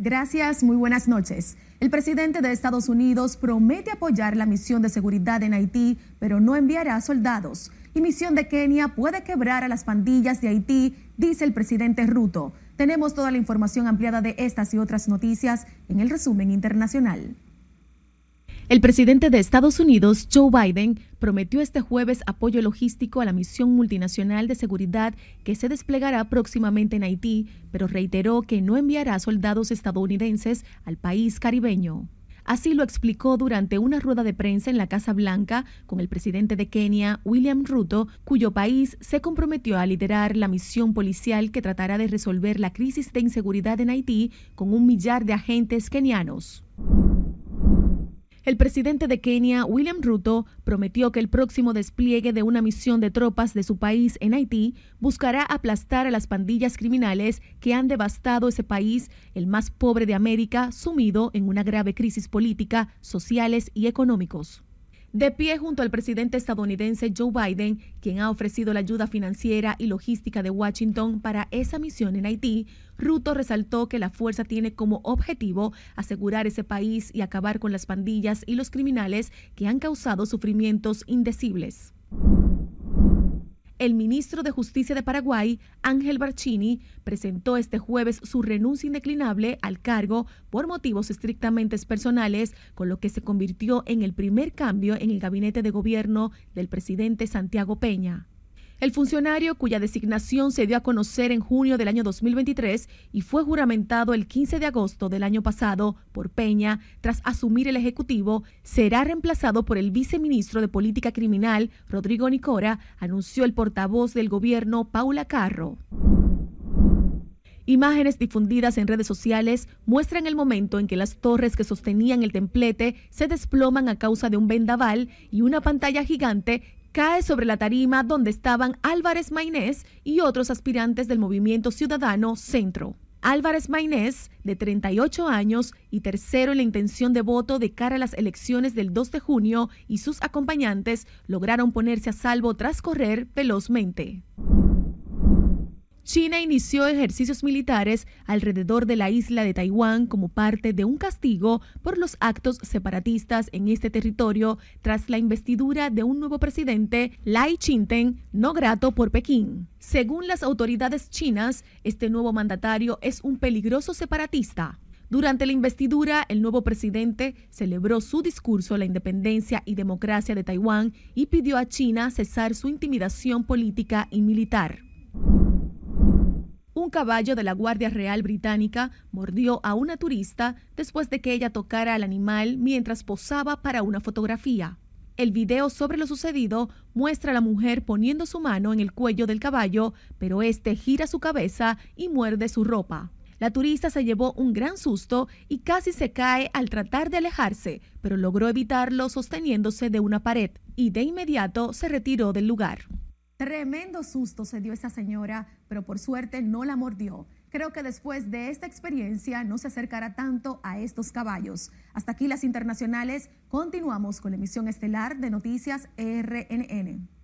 Gracias, muy buenas noches. El presidente de Estados Unidos promete apoyar la misión de seguridad en Haití, pero no enviará soldados. Y misión de Kenia puede quebrar a las pandillas de Haití, dice el presidente Ruto. Tenemos toda la información ampliada de estas y otras noticias en el resumen internacional. El presidente de Estados Unidos, Joe Biden, prometió este jueves apoyo logístico a la misión multinacional de seguridad que se desplegará próximamente en Haití, pero reiteró que no enviará soldados estadounidenses al país caribeño. Así lo explicó durante una rueda de prensa en la Casa Blanca con el presidente de Kenia, William Ruto, cuyo país se comprometió a liderar la misión policial que tratará de resolver la crisis de inseguridad en Haití con un millar de agentes kenianos. El presidente de Kenia, William Ruto, prometió que el próximo despliegue de una misión de tropas de su país en Haití buscará aplastar a las pandillas criminales que han devastado ese país, el más pobre de América, sumido en una grave crisis política, sociales y económicos. De pie junto al presidente estadounidense Joe Biden, quien ha ofrecido la ayuda financiera y logística de Washington para esa misión en Haití, Ruto resaltó que la fuerza tiene como objetivo asegurar ese país y acabar con las pandillas y los criminales que han causado sufrimientos indecibles el ministro de Justicia de Paraguay, Ángel Barcini, presentó este jueves su renuncia indeclinable al cargo por motivos estrictamente personales, con lo que se convirtió en el primer cambio en el gabinete de gobierno del presidente Santiago Peña. El funcionario, cuya designación se dio a conocer en junio del año 2023 y fue juramentado el 15 de agosto del año pasado por Peña tras asumir el Ejecutivo, será reemplazado por el viceministro de Política Criminal, Rodrigo Nicora, anunció el portavoz del gobierno, Paula Carro. Imágenes difundidas en redes sociales muestran el momento en que las torres que sostenían el templete se desploman a causa de un vendaval y una pantalla gigante cae sobre la tarima donde estaban Álvarez Mainés y otros aspirantes del movimiento ciudadano Centro. Álvarez Mainés, de 38 años y tercero en la intención de voto de cara a las elecciones del 2 de junio, y sus acompañantes lograron ponerse a salvo tras correr velozmente. China inició ejercicios militares alrededor de la isla de Taiwán como parte de un castigo por los actos separatistas en este territorio tras la investidura de un nuevo presidente, Lai ching no grato por Pekín. Según las autoridades chinas, este nuevo mandatario es un peligroso separatista. Durante la investidura, el nuevo presidente celebró su discurso La independencia y democracia de Taiwán y pidió a China cesar su intimidación política y militar un caballo de la Guardia Real Británica mordió a una turista después de que ella tocara al animal mientras posaba para una fotografía. El video sobre lo sucedido muestra a la mujer poniendo su mano en el cuello del caballo, pero este gira su cabeza y muerde su ropa. La turista se llevó un gran susto y casi se cae al tratar de alejarse, pero logró evitarlo sosteniéndose de una pared y de inmediato se retiró del lugar. Tremendo susto se dio esa señora, pero por suerte no la mordió. Creo que después de esta experiencia no se acercará tanto a estos caballos. Hasta aquí las internacionales. Continuamos con la emisión estelar de Noticias RNN.